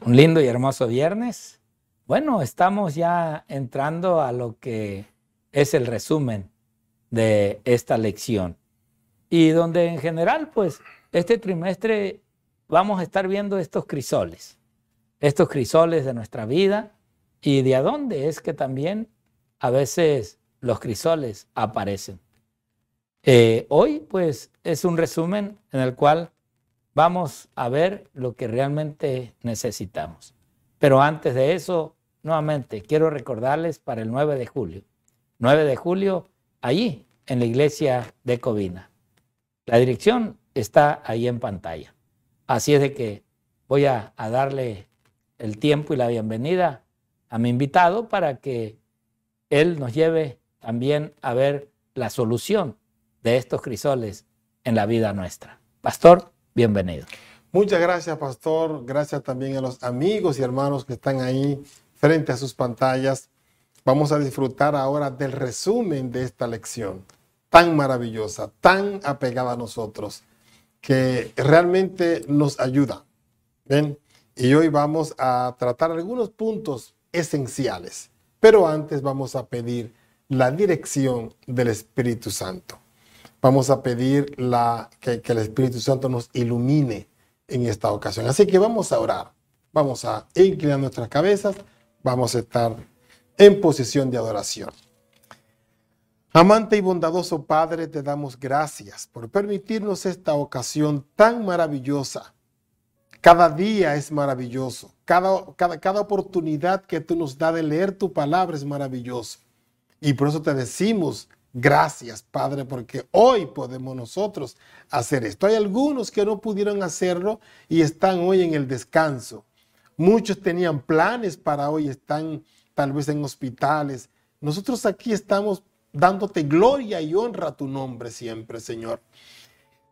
Un lindo y hermoso viernes. Bueno, estamos ya entrando a lo que es el resumen de esta lección. Y donde en general, pues, este trimestre vamos a estar viendo estos crisoles, estos crisoles de nuestra vida y de a dónde es que también a veces los crisoles aparecen. Eh, hoy, pues, es un resumen en el cual vamos a ver lo que realmente necesitamos. Pero antes de eso, nuevamente, quiero recordarles para el 9 de julio. 9 de julio, allí, en la iglesia de Covina. La dirección está ahí en pantalla. Así es de que voy a, a darle el tiempo y la bienvenida a mi invitado para que él nos lleve también a ver la solución de estos crisoles en la vida nuestra. Pastor bienvenido. Muchas gracias, pastor. Gracias también a los amigos y hermanos que están ahí frente a sus pantallas. Vamos a disfrutar ahora del resumen de esta lección tan maravillosa, tan apegada a nosotros, que realmente nos ayuda. ¿Ven? Y hoy vamos a tratar algunos puntos esenciales, pero antes vamos a pedir la dirección del Espíritu Santo. Vamos a pedir que, el Espíritu Santo nos ilumine en esta ocasión. Así que vamos a orar. Vamos a inclinar nuestras cabezas. Vamos a estar en posición de adoración. Amante y bondadoso Padre, te damos gracias por permitirnos esta ocasión tan maravillosa. Cada día es maravilloso. Cada, oportunidad que tú nos das de leer tu palabra es maravillosa. Y por eso te decimos Gracias, Padre, porque hoy podemos nosotros hacer esto. Hay algunos que no pudieron hacerlo y están hoy en el descanso. Muchos tenían planes para hoy, están tal vez en hospitales. Nosotros aquí estamos dándote gloria y honra a tu nombre siempre, Señor.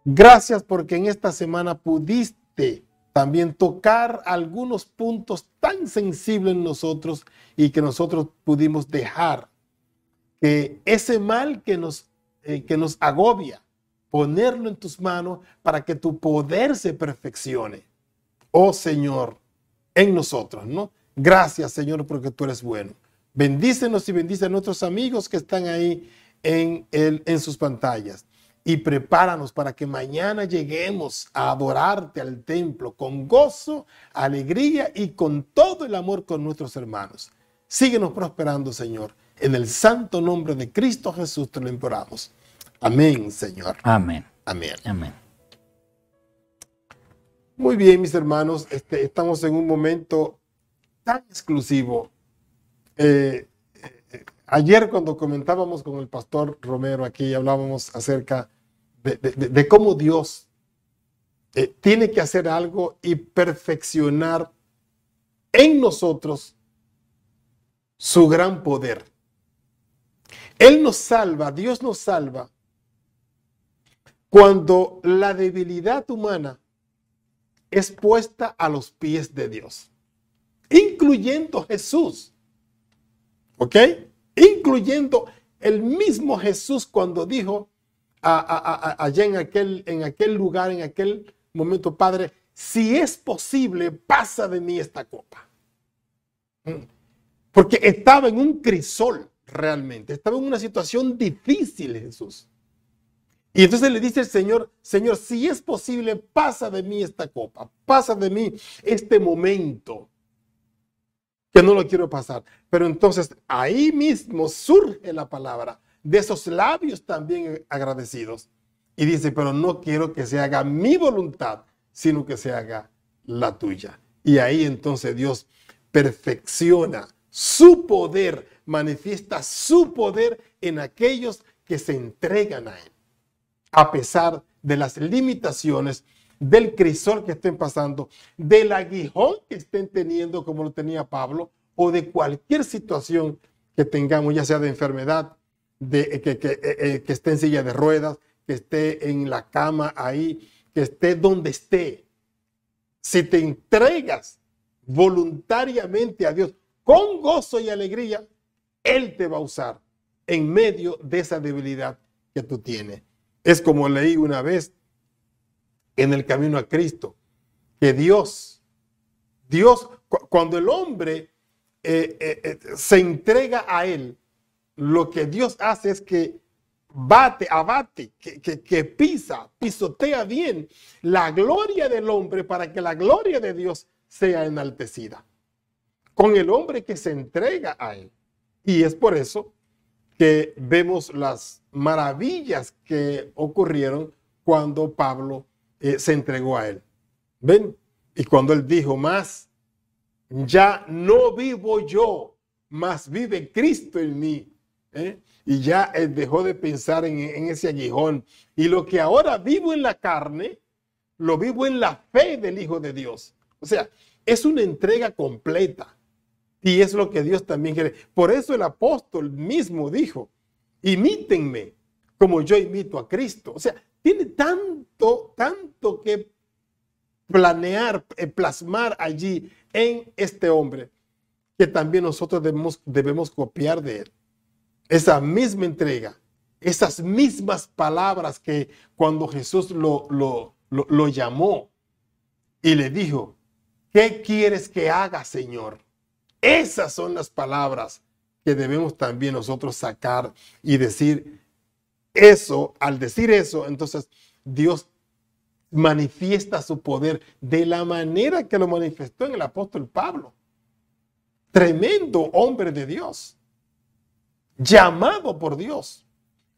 Gracias porque en esta semana pudiste también tocar algunos puntos tan sensibles en nosotros y que nosotros pudimos dejar que ese mal que nos, eh, que nos agobia, ponerlo en tus manos para que tu poder se perfeccione. Oh Señor, en nosotros, ¿no? Gracias Señor porque tú eres bueno. Bendícenos y bendice a nuestros amigos que están ahí en, en sus pantallas. Y prepáranos para que mañana lleguemos a adorarte al templo con gozo, alegría y con todo el amor con nuestros hermanos. Síguenos prosperando, Señor. En el santo nombre de Cristo Jesús te lo imploramos. Amén, Señor. Amén. Amén. Muy bien, mis hermanos, este, estamos en un momento tan exclusivo. Eh, eh, ayer cuando comentábamos con el pastor Romero aquí, hablábamos acerca de, cómo Dios eh, tiene que hacer algo y perfeccionar en nosotros su gran poder. Él nos salva, Dios nos salva, cuando la debilidad humana es puesta a los pies de Dios, incluyendo Jesús. ¿Ok? Incluyendo el mismo Jesús cuando dijo allá en aquel lugar, en aquel momento, Padre, si es posible, pasa de mí esta copa. Mm. Porque estaba en un crisol realmente. Estaba en una situación difícil Jesús. Y entonces le dice el Señor, Señor, si es posible, pasa de mí esta copa, pasa de mí este momento, que no lo quiero pasar. Pero entonces ahí mismo surge la palabra de esos labios también agradecidos. Y dice, pero no quiero que se haga mi voluntad, sino que se haga la tuya. Y ahí entonces Dios perfecciona su poder manifiesta su poder en aquellos que se entregan a Él. A pesar de las limitaciones, del crisol que estén pasando, del aguijón que estén teniendo como lo tenía Pablo, o de cualquier situación que tengamos, ya sea de enfermedad, de, eh, que, eh, eh, que esté en silla de ruedas, que esté en la cama ahí, que esté donde esté. Si te entregas voluntariamente a Dios con gozo y alegría, él te va a usar en medio de esa debilidad que tú tienes. Es como leí una vez en el camino a Cristo, que Dios, Dios, cuando el hombre eh, eh, eh, se entrega a Él, lo que Dios hace es que bate, abate, que, pisa, pisotea bien la gloria del hombre para que la gloria de Dios sea enaltecida. Con el hombre que se entrega a Él. Y es por eso que vemos las maravillas que ocurrieron cuando Pablo eh, se entregó a él. ¿Ven? Y cuando él dijo más, ya no vivo yo, más vive Cristo en mí. ¿eh? Y ya él dejó de pensar en ese aguijón. Y lo que ahora vivo en la carne, lo vivo en la fe del Hijo de Dios. O sea, es una entrega completa. Y es lo que Dios también quiere. Por eso el apóstol mismo dijo, imítenme como yo imito a Cristo. O sea, tiene tanto, tanto que planear, eh, plasmar allí en este hombre, que también nosotros debemos, debemos copiar de él. Esa misma entrega, esas mismas palabras que cuando Jesús lo, lo llamó y le dijo, ¿qué quieres que haga, Señor? Esas son las palabras que debemos también nosotros sacar y decir eso. Al decir eso, entonces Dios manifiesta su poder de la manera que lo manifestó en el apóstol Pablo. Tremendo hombre de Dios, llamado por Dios,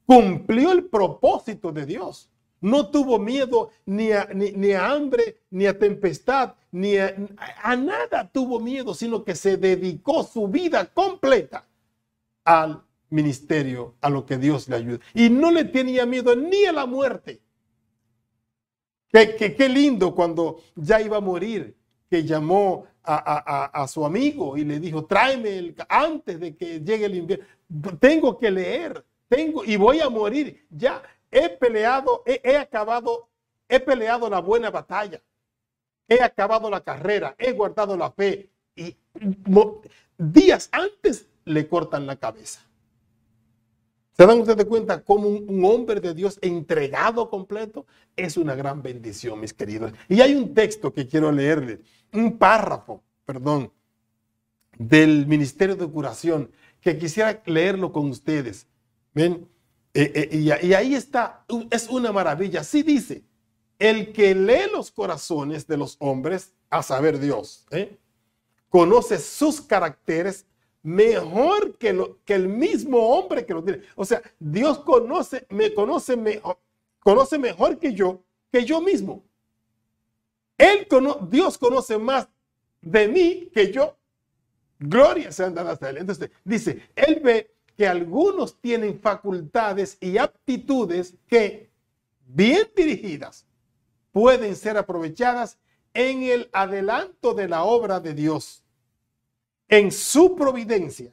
cumplió el propósito de Dios. No tuvo miedo ni a, ni, hambre, ni a tempestad, ni a, nada tuvo miedo, sino que se dedicó su vida completa al ministerio, a lo que Dios le ayuda. Y no le tenía miedo ni a la muerte. Qué, lindo cuando ya iba a morir, que llamó a, a, su amigo y le dijo, tráeme el, antes de que llegue el invierno, tengo que leer, tengo y voy a morir. Ya he peleado, he, acabado, he peleado la buena batalla, he acabado la carrera, he guardado la fe y días antes le cortan la cabeza. ¿Se dan ustedes cuenta cómo un, hombre de Dios entregado completo es una gran bendición, mis queridos? Y hay un texto que quiero leerles, un párrafo, perdón, del Ministerio de Curación, que quisiera leerlo con ustedes. Ven, eh, eh, y, ahí está, es una maravilla. Sí dice, el que lee los corazones de los hombres, a saber Dios, ¿eh? conoce sus caracteres mejor que, que, el mismo hombre que lo tiene. O sea, Dios conoce, me conoce mejor, conoce mejor que yo, que yo mismo. Él Dios conoce más de mí que yo. Gloria ha andado hasta él. Entonces dice, él ve que algunos tienen facultades y aptitudes que, bien dirigidas, pueden ser aprovechadas en el adelanto de la obra de Dios. En su providencia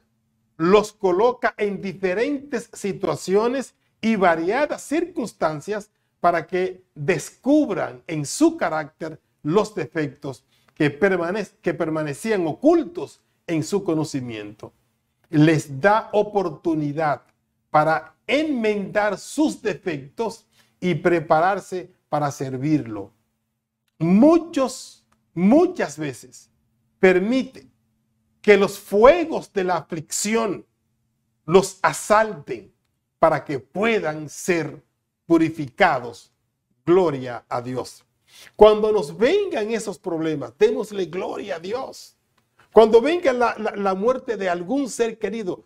los coloca en diferentes situaciones y variadas circunstancias para que descubran en su carácter los defectos que, que permanecían ocultos en su conocimiento les da oportunidad para enmendar sus defectos y prepararse para servirlo. Muchos, muchas veces permite que los fuegos de la aflicción los asalten para que puedan ser purificados. Gloria a Dios. Cuando nos vengan esos problemas, démosle gloria a Dios. Cuando venga la, muerte de algún ser querido,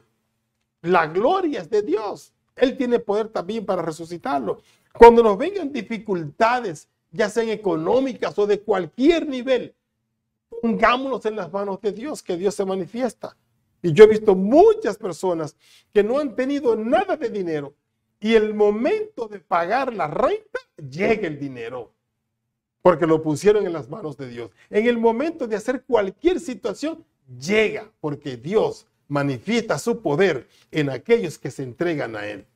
la gloria es de Dios. Él tiene poder también para resucitarlo. Cuando nos vengan dificultades, ya sean económicas o de cualquier nivel, pongámonos en las manos de Dios, que Dios se manifiesta. Y yo he visto muchas personas que no han tenido nada de dinero y el momento de pagar la renta llega el dinero porque lo pusieron en las manos de Dios. En el momento de hacer cualquier situación, llega, porque Dios manifiesta su poder en aquellos que se entregan a Él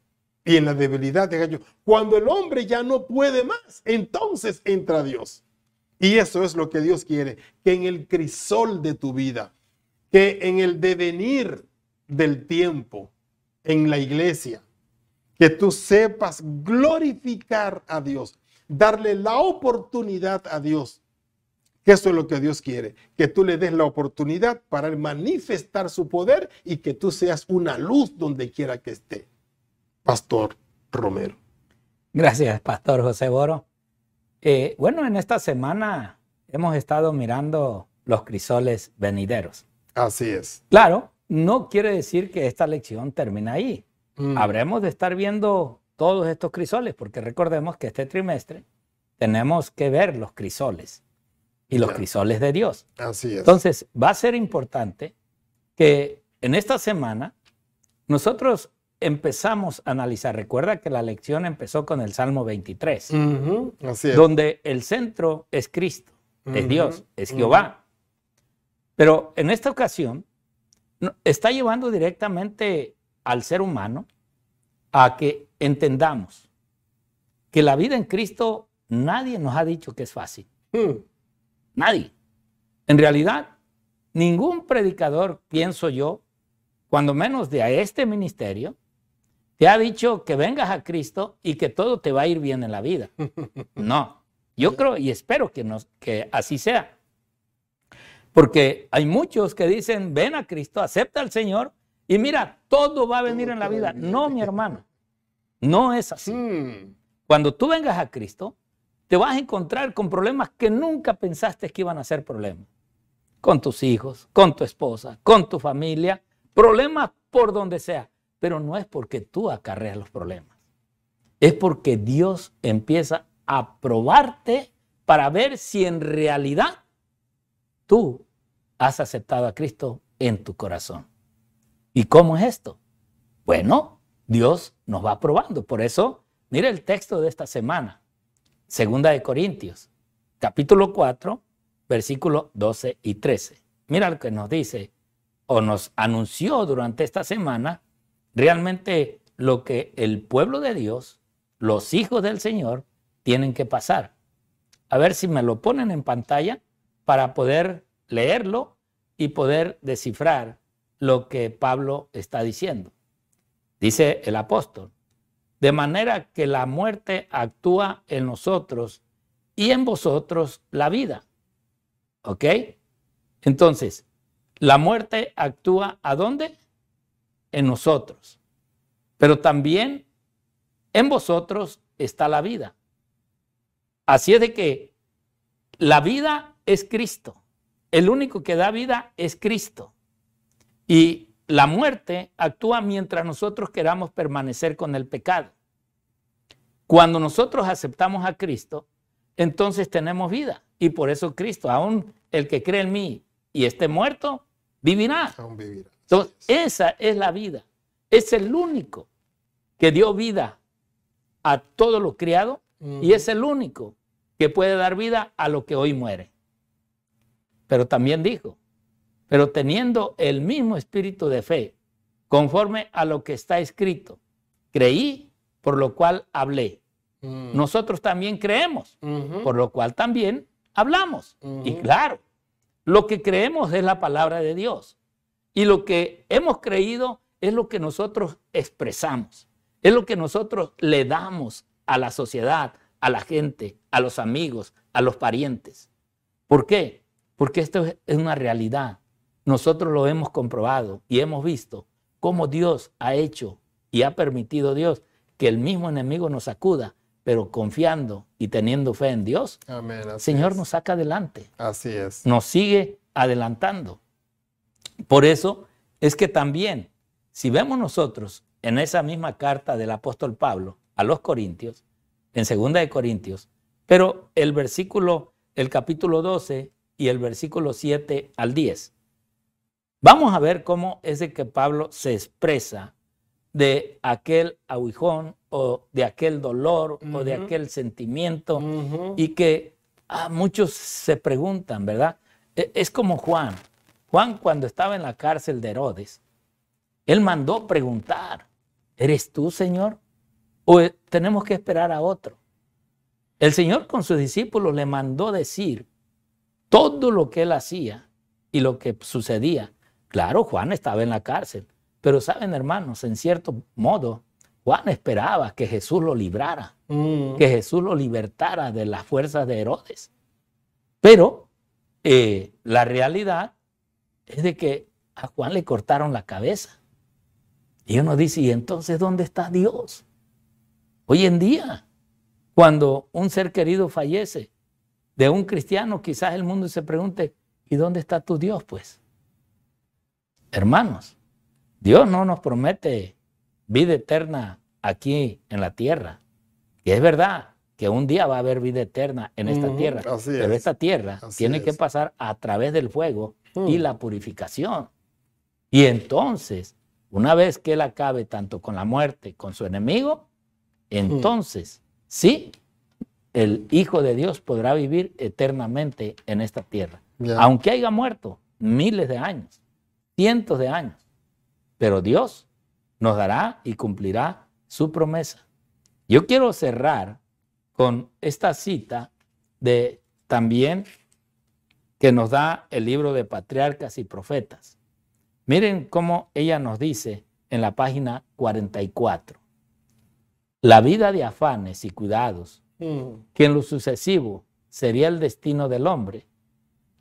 y en la debilidad de aquellos. Cuando el hombre ya no puede más, entonces entra Dios. Y eso es lo que Dios quiere, que en el crisol de tu vida, que en el devenir del tiempo, en la iglesia, que tú sepas glorificar a Dios, darle la oportunidad a Dios. Que eso es lo que Dios quiere, que tú le des la oportunidad para manifestar su poder y que tú seas una luz donde quiera que esté. Pastor Romero. Gracias, Pastor José Boro. Eh, bueno, en esta semana hemos estado mirando los crisoles venideros. Así es. Claro, no quiere decir que esta lección termine ahí. Mm. Habremos de estar viendo todos estos crisoles, porque recordemos que este trimestre tenemos que ver los crisoles y los crisoles de Dios. Así es. Entonces, va a ser importante que en esta semana nosotros empezamos a analizar. Recuerda que la lección empezó con el Salmo 23, donde el centro es Cristo, es Dios, es Jehová. Pero en esta ocasión está llevando directamente al ser humano a que entendamos que la vida en Cristo nadie nos ha dicho que es fácil. Hmm. Nadie. En realidad, ningún predicador, pienso yo, cuando menos de a este ministerio, te ha dicho que vengas a Cristo y que todo te va a ir bien en la vida. No. Yo creo y espero que, nos, que así sea. Porque hay muchos que dicen, ven a Cristo, acepta al Señor y mira, todo va a venir en la vida. No, mi hermano. No es así. Hmm. Cuando tú vengas a Cristo, te vas a encontrar con problemas que nunca pensaste que iban a ser problemas. Con tus hijos, con tu esposa, con tu familia, problemas por donde sea. Pero no es porque tú acarreas los problemas. Es porque Dios empieza a probarte para ver si en realidad tú has aceptado a Cristo en tu corazón. ¿Y cómo es esto? Bueno, Dios nos va probando. Por eso, mire el texto de esta semana, Segunda de Corintios, capítulo 4, versículos 12 y 13. Mira lo que nos dice o nos anunció durante esta semana realmente lo que el pueblo de Dios, los hijos del Señor, tienen que pasar. A ver si me lo ponen en pantalla para poder leerlo y poder descifrar lo que Pablo está diciendo dice el apóstol. De manera que la muerte actúa en nosotros y en vosotros la vida. ¿Ok? Entonces, la muerte actúa a dónde? En nosotros. Pero también en vosotros está la vida. Así es de que la vida es Cristo. El único que da vida es Cristo. Y la muerte actúa mientras nosotros queramos permanecer con el pecado. Cuando nosotros aceptamos a Cristo, entonces tenemos vida. Y por eso Cristo, aún el que cree en mí y esté muerto, vivirá. Entonces, esa es la vida. Es el único que dio vida a todo lo criado y es el único que puede dar vida a lo que hoy muere. Pero también dijo, pero teniendo el mismo espíritu de fe, conforme a lo que está escrito. Creí, por lo cual hablé. Mm. Nosotros también creemos, por lo cual también hablamos. Y claro, lo que creemos es la palabra de Dios. Y lo que hemos creído es lo que nosotros expresamos, es lo que nosotros le damos a la sociedad, a la gente, a los amigos, a los parientes. ¿Por qué? Porque esto es una realidad. Nosotros lo hemos comprobado y hemos visto cómo Dios ha hecho y ha permitido Dios que el mismo enemigo nos acuda, pero confiando y teniendo fe en Dios, Amén, Señor nos saca adelante. Así es. Nos sigue adelantando. Por eso es que también, si vemos nosotros en esa misma carta del apóstol Pablo a los Corintios, en segunda de Corintios, pero el versículo, el capítulo 12 y el versículo 7 al 10. Vamos a ver cómo es el que Pablo se expresa de aquel aguijón o de aquel dolor o de aquel sentimiento y que ah, muchos se preguntan, ¿verdad? E, es como Juan. Juan cuando estaba en la cárcel de Herodes, él mandó preguntar, ¿eres tú, Señor? ¿O eh, tenemos que esperar a otro? El Señor con sus discípulos le mandó decir todo lo que él hacía y lo que sucedía Claro, Juan estaba en la cárcel, pero saben hermanos, en cierto modo, Juan esperaba que Jesús lo librara, mm. que Jesús lo libertara de las fuerzas de Herodes. Pero eh, la realidad es de que a Juan le cortaron la cabeza. Y uno dice, ¿y entonces dónde está Dios? Hoy en día, cuando un ser querido fallece de un cristiano, quizás el mundo se pregunte, ¿y dónde está tu Dios? Pues Hermanos, Dios no nos promete vida eterna aquí en la tierra. Y es verdad que un día va a haber vida eterna en esta tierra. pero esta tierra tiene que pasar a través del fuego y mm. la purificación. Y entonces, una vez que él acabe tanto con la muerte, con su enemigo, mm. entonces, sí, el Hijo de Dios podrá vivir eternamente en esta tierra. Aunque haya muerto miles de años cientos de años. Pero Dios nos dará y cumplirá su promesa. Yo quiero cerrar con esta cita de también que nos da el libro de Patriarcas y Profetas. Miren cómo ella nos dice en la página 44. La vida de afanes y cuidados, mm. que en lo sucesivo sería el destino del hombre,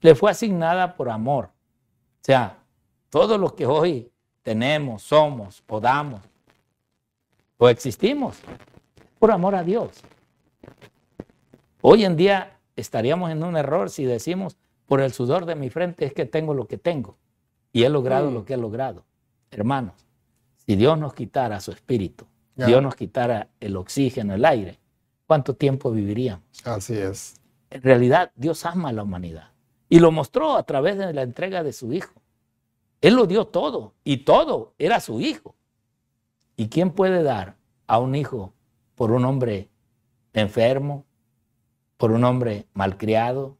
le fue asignada por amor. O sea, todos los que hoy tenemos, somos, podamos o existimos, por amor a Dios. Hoy en día estaríamos en un error si decimos, por el sudor de mi frente es que tengo lo que tengo y he logrado mm. lo que he logrado. Hermanos, si Dios nos quitara su espíritu, Dios nos quitara el oxígeno, el aire, ¿cuánto tiempo viviríamos? Así es. En realidad, Dios ama a la humanidad y lo mostró a través de la entrega de su Hijo. Él lo dio todo y todo era su hijo. ¿Y quién puede dar a un hijo por un hombre enfermo, por un hombre malcriado,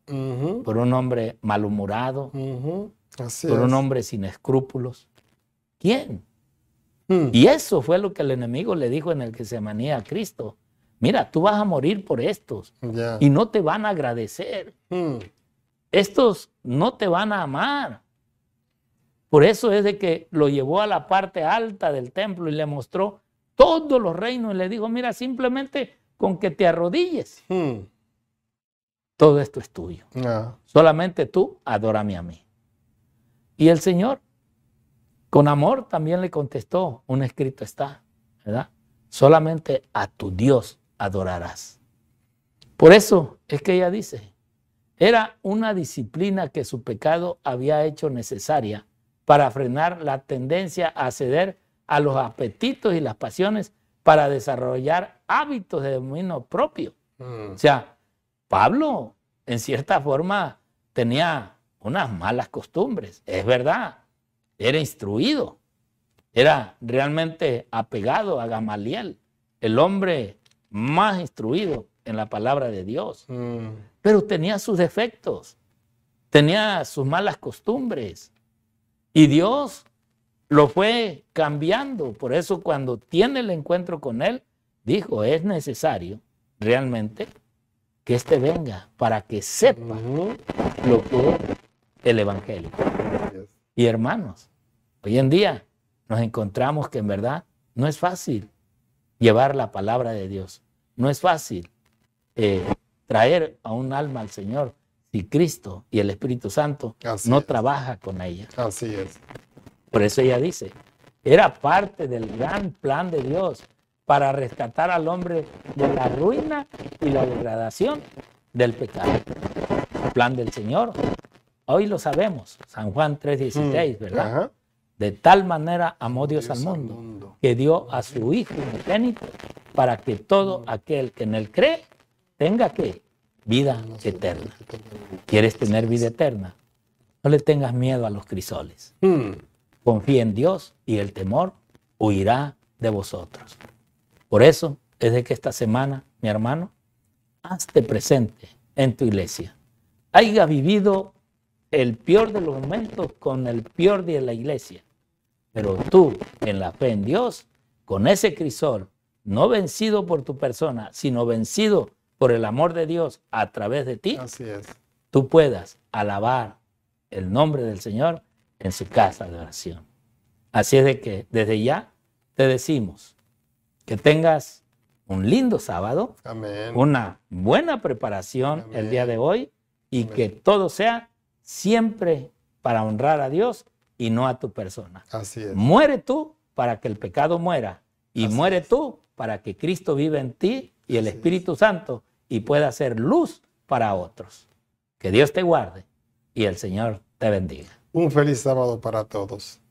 por un hombre malhumorado, por un hombre sin escrúpulos? ¿Quién? Hmm. Y eso fue lo que el enemigo le dijo en el que se manía a Cristo. Mira, tú vas a morir por estos y no te van a agradecer. Hmm. Estos no te van a amar. Por eso es de que lo llevó a la parte alta del templo y le mostró todos los reinos y le dijo, mira, simplemente con que te arrodilles, hmm. todo esto es tuyo. Ah. Solamente tú adórame a mí. Y el Señor, con amor, también le contestó, un escrito está, ¿verdad? Solamente a tu Dios adorarás. Por eso es que ella dice, era una disciplina que su pecado había hecho necesaria para frenar la tendencia a ceder a los apetitos y las pasiones para desarrollar hábitos de dominio propio. Mm. O sea, Pablo, en cierta forma, tenía unas malas costumbres, es verdad, era instruido, era realmente apegado a Gamaliel, el hombre más instruido en la palabra de Dios, mm. pero tenía sus defectos, tenía sus malas costumbres, y Dios lo fue cambiando. Por eso cuando tiene el encuentro con Él, dijo, es necesario realmente que éste venga para que sepa lo que es el Evangelio. Y hermanos, hoy en día nos encontramos que en verdad no es fácil llevar la palabra de Dios. No es fácil eh, traer a un alma al Señor. Y Cristo y el Espíritu Santo no trabaja con ella. Así es. Por eso ella dice, era parte del gran plan de Dios para rescatar al hombre de la ruina y la degradación del pecado. El plan del Señor. Hoy lo sabemos, San Juan 3:16, mm. ¿verdad? De tal manera amó Dios, al, mundo, que dio a su Hijo unigénito para que todo mm. aquel que en él cree tenga que vida eterna. ¿Quieres tener vida eterna? No le tengas miedo a los crisoles. Hmm. Confía en Dios y el temor huirá de vosotros. Por eso es de que esta semana, mi hermano, hazte presente en tu iglesia. Haya vivido el peor de los momentos con el peor de la iglesia. Pero tú, en la fe en Dios, con ese crisol, no vencido por tu persona, sino vencido por el amor de Dios a través de ti, tú puedas alabar el nombre del Señor en su casa de oración. Así es de que desde ya te decimos que tengas un lindo sábado, una buena preparación el día de hoy y que todo sea siempre para honrar a Dios y no a tu persona. Así es. Muere tú para que el pecado muera y muere tú para que Cristo viva en ti y el Espíritu Santo y pueda ser luz para otros. Que Dios te guarde y el Señor te bendiga. Un feliz sábado para todos.